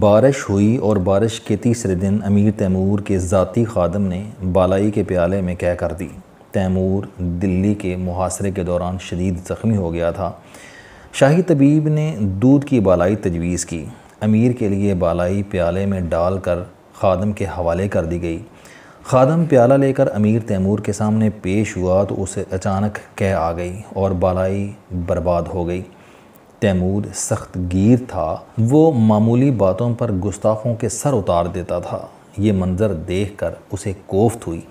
बारिश हुई और बारिश के तीसरे दिन अमीर तैमूर के ज़ाती खादम ने बालाई के प्याले में कह कर दी तैमूर दिल्ली के मुहासरे के दौरान शदीद ज़ख्मी हो गया था शाही तबीब ने दूध की बालाई तजवीज़ की अमीर के लिए बालाई प्याले में डाल कर खादम के हवाले कर दी गई खादम प्याला लेकर अमीर तैमूर के सामने पेश हुआ तो उसे अचानक कह आ गई और बालाई बर्बाद हो गई तैमूर सख्त गिर था वो मामूली बातों पर गुस्ताखों के सर उतार देता था ये मंज़र देख कर उसे कोफ्त हुई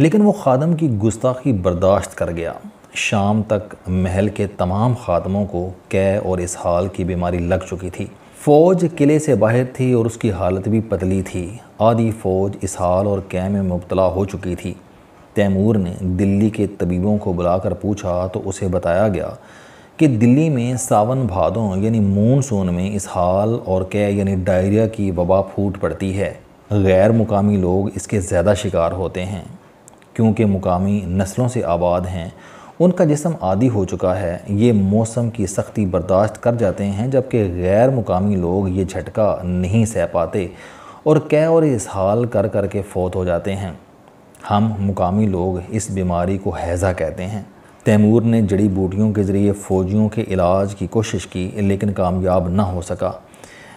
लेकिन वो खादम की गुस्ताखी बर्दाश्त कर गया शाम तक महल के तमाम खादमों को कै और इसहाल की बीमारी लग चुकी थी फ़ौज किले से बाहर थी और उसकी हालत भी पतली थी आधी फ़ौज इसहाल और कै में मुबतला हो चुकी थी तैमूर ने दिल्ली के तबीबों को बुलाकर पूछा तो उसे बताया गया कि दिल्ली में सावन भादों यानी मूनसून में इसहाल और कै यानी डायरिया की वबा फूट पड़ती है गैर मुकामी लोग इसके ज़्यादा शिकार होते हैं क्योंकि मुकामी नस्लों से आबाद हैं उनका जिसम आदि हो चुका है ये मौसम की सख्ती बर्दाश्त कर जाते हैं जबकि गैर मुकामी लोग ये झटका नहीं सह पाते और कै और इसहाल कर कर के फौत हो जाते हैं हम मुकामी लोग इस बीमारी को हैज़ा कहते हैं तैमूर ने जड़ी बूटियों के ज़रिए फ़ौजियों के इलाज की कोशिश की लेकिन कामयाब ना हो सका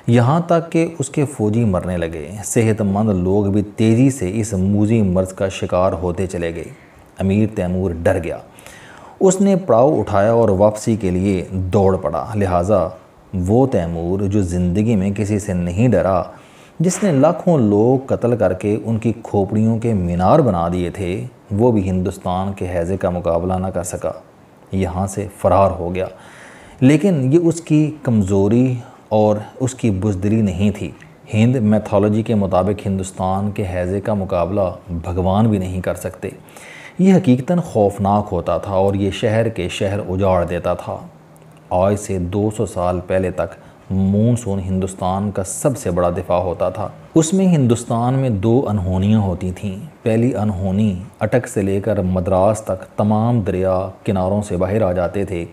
यहाँ तक कि उसके फ़ौजी मरने लगे सेहतमंद लोग भी तेज़ी से इस मूजी मर्ज़ का शिकार होते चले गए अमीर तैमूर डर गया उसने पड़ाव उठाया और वापसी के लिए दौड़ पड़ा लिहाजा वो तैमूर जो ज़िंदगी में किसी से नहीं डरा जिसने लाखों लोग कत्ल करके उनकी खोपड़ियों के मीनार बना दिए थे वो भी हिंदुस्तान के हैज़े का मुकाबला ना कर सका यहाँ से फ़रार हो गया लेकिन ये उसकी कमज़ोरी और उसकी बुजदली नहीं थी हिंद मैथोलॉजी के मुताबिक हिंदुस्तान के हैज़े का मुकाबला भगवान भी नहीं कर सकते ये हकीकता खौफनाक होता था और ये शहर के शहर उजाड़ देता था आज से 200 साल पहले तक मूनसून हिंदुस्तान का सबसे बड़ा दिफा होता था उसमें हिंदुस्तान में दो अनहोनियाँ होती थीं पहली अनहोनी अटक से लेकर मद्रास तक तमाम दरिया किनारों से बाहर आ जाते थे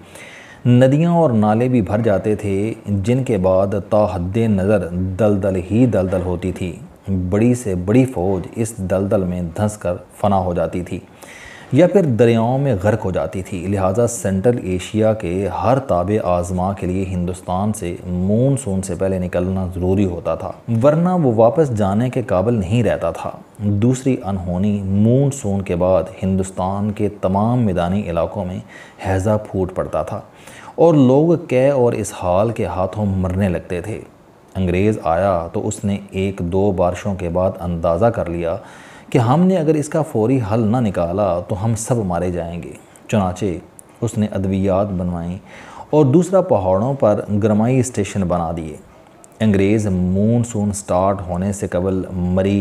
नदियाँ और नाले भी भर जाते थे जिनके बाद ताहद नज़र दलदल ही दलदल होती थी बड़ी से बड़ी फ़ौज इस दलदल में धंस कर फना हो जाती थी या फिर दरियाओं में गर्क हो जाती थी लिहाजा सेंट्रल एशिया के हर ताब आजमा के लिए हिंदुस्तान से मूनसून से पहले निकलना ज़रूरी होता था वरना वो वापस जाने के काबिल नहीं रहता था दूसरी अनहोनी मूनसून के बाद हिंदुस्तान के तमाम मैदानी इलाकों में हैज़ा फूट पड़ता था और लोग कै और इस हाल के हाथों मरने लगते थे अंग्रेज़ आया तो उसने एक दो बारिशों के बाद अंदाज़ा कर लिया कि हमने अगर इसका फौरी हल ना निकाला तो हम सब मारे जाएंगे चनाचे उसने अद्वियात बनवाई और दूसरा पहाड़ों पर गरमाई स्टेशन बना दिए अंग्रेज़ मूनसून स्टार्ट होने से कबल मरी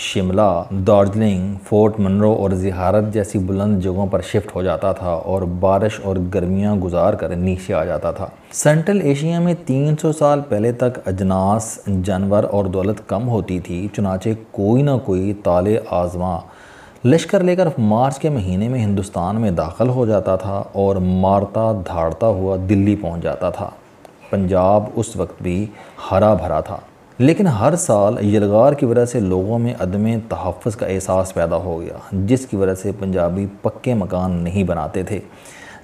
शिमला दार्जिलिंग फोर्ट मनरो और जिहारत जैसी बुलंद जगहों पर शिफ्ट हो जाता था और बारिश और गर्मियाँ गुजार कर नीचे आ जाता था सेंट्रल एशिया में 300 साल पहले तक अजनास जानवर और दौलत कम होती थी चुनाचे कोई ना कोई ताले आजमा लश्कर लेकर मार्च के महीने में हिंदुस्तान में दाखिल हो जाता था और मारता धाड़ता हुआ दिल्ली पहुँच जाता था पंजाब उस वक्त भी हरा भरा था लेकिन हर साल यलगार की वजह से लोगों में अदम तहफ़ का एहसास पैदा हो गया जिसकी वजह से पंजाबी पक्के मकान नहीं बनाते थे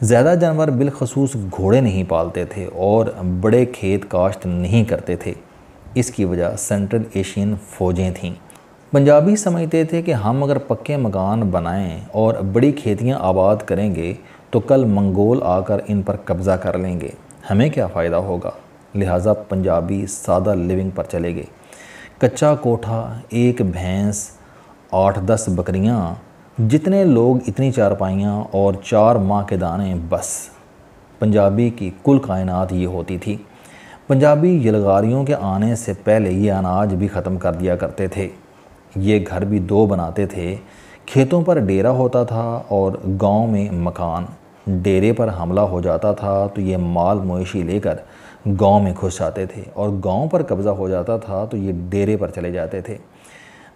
ज़्यादा जानवर बिलखसूस घोड़े नहीं पालते थे और बड़े खेत काश्त नहीं करते थे इसकी वजह सेंट्रल एशियन फ़ौजें थीं पंजाबी समझते थे कि हम अगर पक्के मकान बनाएं और बड़ी खेतियां आबाद करेंगे तो कल मंगोल आकर इन पर कब्ज़ा कर लेंगे हमें क्या फ़ायदा होगा लिहाजा पंजाबी सादा लिविंग पर चले गए कच्चा कोठा एक भैंस आठ दस बकरियाँ जितने लोग इतनी चारपाइयाँ और चार माँ के दाने बस पंजाबी की कुल कायनात ये होती थी पंजाबी यलगारियों के आने से पहले ये अनाज भी ख़त्म कर दिया करते थे ये घर भी दो बनाते थे खेतों पर डेरा होता था और गांव में मकान डेरे पर हमला हो जाता था तो ये माल मोशी लेकर गांव में घुस जाते थे और गांव पर कब्ज़ा हो जाता था तो ये डेरे पर चले जाते थे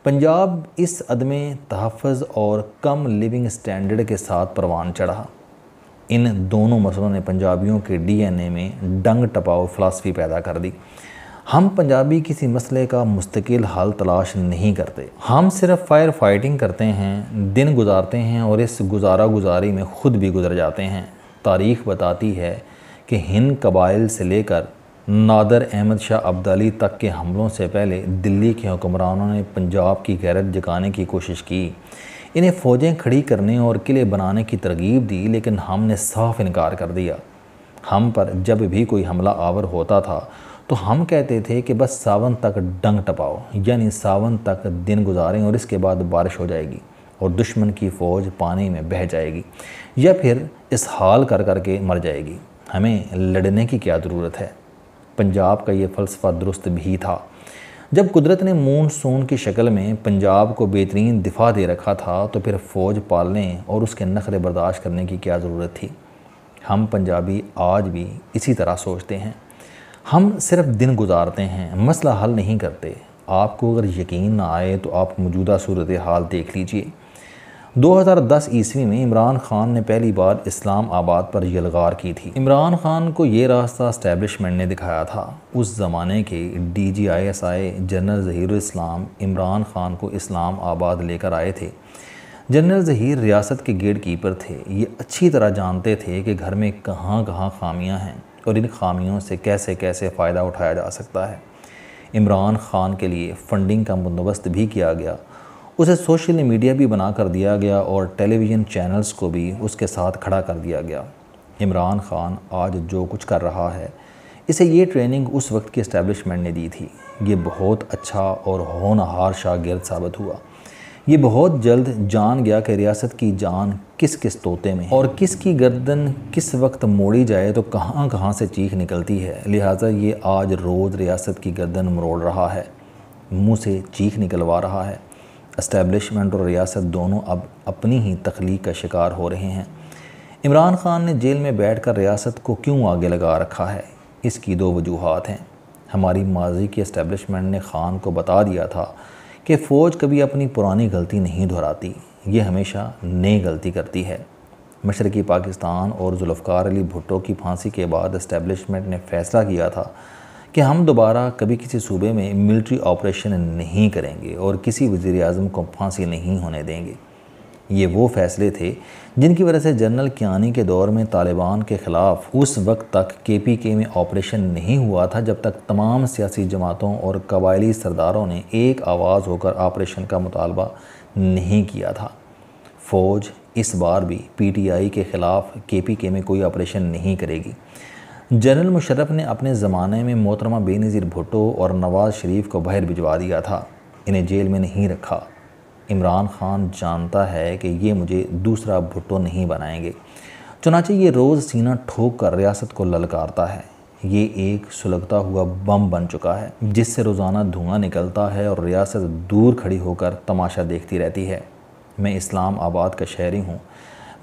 पंजाब इस अदम तहफ़ और कम लिविंग स्टैंडर्ड के साथ परवान चढ़ा इन दोनों मसलों ने पंजाबियों के डीएनए में डंग टपाव फ़िलासफ़ी पैदा कर दी हम पंजाबी किसी मसले का मुस्तकिल हल तलाश नहीं करते हम सिर्फ फायर फाइटिंग करते हैं दिन गुजारते हैं और इस गुजारा गुजारी में ख़ुद भी गुजर जाते हैं तारीख बताती है कि हिंद कबाइल से लेकर नादर अहमद शाह अब्दाली तक के हमलों से पहले दिल्ली के हुक्मरानों ने पंजाब की गैरत जगाने की कोशिश की इन्हें फ़ौजें खड़ी करने और किले बनाने की तरगीब दी लेकिन हमने साफ इनकार कर दिया हम पर जब भी कोई हमला आवर होता था तो हम कहते थे कि बस सावन तक डंग टपाओ यानी सावन तक दिन गुजारें और इसके बाद बारिश हो जाएगी और दुश्मन की फ़ौज पानी में बह जाएगी या फिर इस हाल कर कर के मर जाएगी हमें लड़ने की क्या ज़रूरत है पंजाब का ये फ़लसफ़ा दुरुस्त भी था जब कुदरत ने मूनसून की शक्ल में पंजाब को बेहतरीन दिफा दे रखा था तो फिर फ़ौज पालने और उसके नखरे बर्दाश्त करने की क्या ज़रूरत थी हम पंजाबी आज भी इसी तरह सोचते हैं हम सिर्फ दिन गुजारते हैं मसला हल नहीं करते आपको अगर यकीन ना आए तो आप मौजूदा सूरत हाल देख लीजिए 2010 ईस्वी में इमरान खान ने पहली बार इस्लाम आबाद पर यलगार की थी इमरान खान को ये रास्ता इस्टेबलिशमेंट ने दिखाया था उस ज़माने के D G I S I general Zaheer Islam Imran Khan को इस्लाम आबाद लेकर आए थे जनरल ज़हीर रियासत के गेट कीपर थे ये अच्छी तरह जानते थे कि घर में कहाँ कहाँ खामियाँ हैं और इन खामियों से कैसे कैसे फ़ायदा उठाया जा सकता है इमरान खान के लिए फ़ंडिंग का बंदोबस्त भी किया गया उसे सोशल मीडिया भी बना कर दिया गया और टेलीविज़न चैनल्स को भी उसके साथ खड़ा कर दिया गया इमरान खान आज जो कुछ कर रहा है इसे ये ट्रेनिंग उस वक्त की इस्टेबलिशमेंट ने दी थी ये बहुत अच्छा और होनहार शागिर्द साबित हुआ ये बहुत जल्द जान गया कि रियासत की जान किस किस तोते में और किसकी गर्दन किस वक्त मोड़ी जाए तो कहाँ कहाँ से चीख निकलती है लिहाजा ये आज रोज़ रियासत की गर्दन मरोड़ रहा है मुंह से चीख निकलवा रहा है इस्टेबलिशमेंट और रियासत दोनों अब अपनी ही तख्लीक का शिकार हो रहे हैं इमरान खान ने जेल में बैठ कर रियासत को क्यों आगे लगा रखा है इसकी दो वजूहत हैं हमारी माजी की इस्टेबलिशमेंट ने खान को बता दिया था कि फ़ौज कभी अपनी पुरानी गलती नहीं दोहराती ये हमेशा नई गलती करती है मशरकी पाकिस्तान और जुल्फ़ार अली भुट्टो की फांसी के बाद इस्टेबलिशमेंट ने फैसला किया था कि हम दोबारा कभी किसी सूबे में मिलिट्री ऑपरेशन नहीं करेंगे और किसी वज़ी अजम को फांसी नहीं होने देंगे ये वो फैसले थे जिनकी वजह से जनरल कियानी के दौर में तालिबान के ख़िलाफ़ उस वक्त तक के पी के में ऑपरेशन नहीं हुआ था जब तक तमाम सियासी जमातों और कबायली सरदारों ने एक आवाज़ होकर ऑपरेशन का मुतालबा नहीं किया था फ़ौज इस बार भी पी टी आई के ख़िलाफ़ के पी के में कोई ऑपरेशन नहीं करेगी जनरल मुशरफ़ ने अपने ज़माने में मोहतरमा बेनज़ीर भुटो और नवाज़ शरीफ को बाहर भिजवा दिया था इन्हें जेल में नहीं रखा इमरान खान जानता है कि ये मुझे दूसरा भुट्टो नहीं बनाएंगे चुनाचे ये रोज़ सीना ठोक कर रियासत को ललकारता है ये एक सुलगता हुआ बम बन चुका है जिससे रोज़ाना धुआं निकलता है और रियासत दूर खड़ी होकर तमाशा देखती रहती है मैं इस्लाम आबाद का शहरी हूँ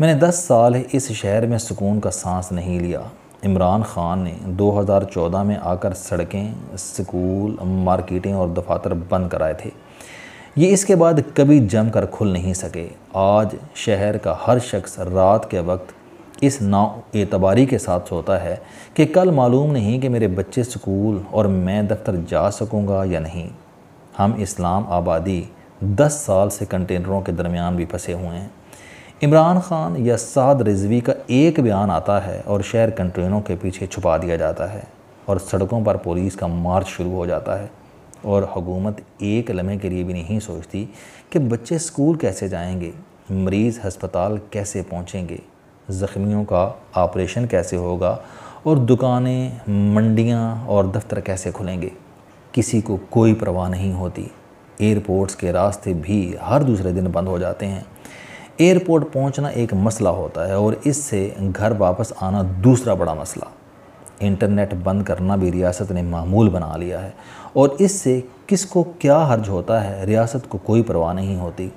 मैंने 10 साल इस शहर में सुकून का सांस नहीं लिया इमरान ख़ान ने 2014 में आकर सड़कें स्कूल मार्केटें और दफातर बंद कराए थे ये इसके बाद कभी जमकर खुल नहीं सके आज शहर का हर शख्स रात के वक्त इस ना एतबारी के साथ सोता है कि कल मालूम नहीं कि मेरे बच्चे स्कूल और मैं दफ्तर जा सकूँगा या नहीं हम इस्लाम आबादी दस साल से कंटेनरों के दरमियान भी फंसे हुए हैं इमरान खान या साद रिजवी का एक बयान आता है और शहर कंटेनरों के पीछे छुपा दिया जाता है और सड़कों पर पुलिस का मार्च शुरू हो जाता है और हुकूमत एक लम्हे के लिए भी नहीं सोचती कि बच्चे स्कूल कैसे जाएंगे मरीज़ हस्पताल कैसे पहुंचेंगे ज़ख्मियों का ऑपरेशन कैसे होगा और दुकानें मंडियां और दफ्तर कैसे खुलेंगे किसी को कोई परवाह नहीं होती एयरपोर्ट्स के रास्ते भी हर दूसरे दिन बंद हो जाते हैं एयरपोर्ट पहुंचना एक मसला होता है और इससे घर वापस आना दूसरा बड़ा मसला इंटरनेट बंद करना भी रियासत ने मामूल बना लिया है और इससे किसको क्या हर्ज होता है रियासत को कोई परवाह नहीं होती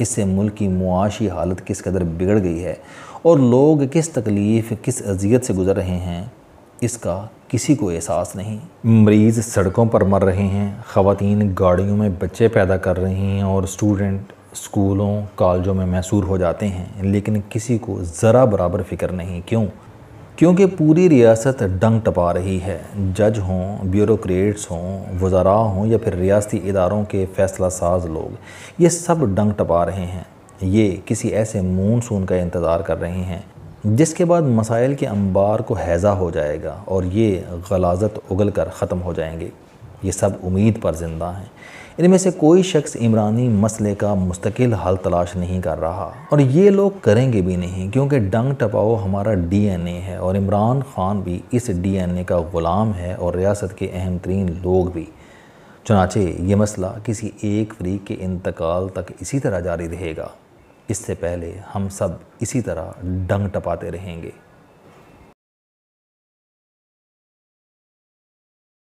इससे मुल्क की मुआशी हालत किस कदर बिगड़ गई है और लोग किस तकलीफ़ किस अजियत से गुज़र रहे हैं इसका किसी को एहसास नहीं मरीज़ सड़कों पर मर रहे हैं ख़वातीन गाड़ियों में बच्चे पैदा कर रही हैं और स्टूडेंट स्कूलों कॉलेजों में मैसूर हो जाते हैं लेकिन किसी को ज़रा बराबर फ़िक्र नहीं क्यों क्योंकि पूरी रियासत डंग टपा रही है जज हों ब्यूरोक्रेट्स हों वज़रा हों या फिर रियासती इदारों के फ़ैसला साज लोग ये सब डंग टपा रहे हैं ये किसी ऐसे मूनसून का इंतज़ार कर रहे हैं जिसके बाद मसाइल के अंबार को हैज़ा हो जाएगा और ये गलाजत उगल कर ख़त्म हो जाएंगे ये सब उम्मीद पर ज़िंदा हैं इनमें से कोई शख्स इमरानी मसले का मुस्तकिल हल तलाश नहीं कर रहा और ये लोग करेंगे भी नहीं क्योंकि डंग टपाओ हमारा डीएनए है और इमरान खान भी इस डीएनए का ग़ुलाम है और रियासत के अहम तरीन लोग भी चुनाचे ये मसला किसी एक फरीक के इंतकाल तक इसी तरह जारी रहेगा इससे पहले हम सब इसी तरह डंग टपाते रहेंगे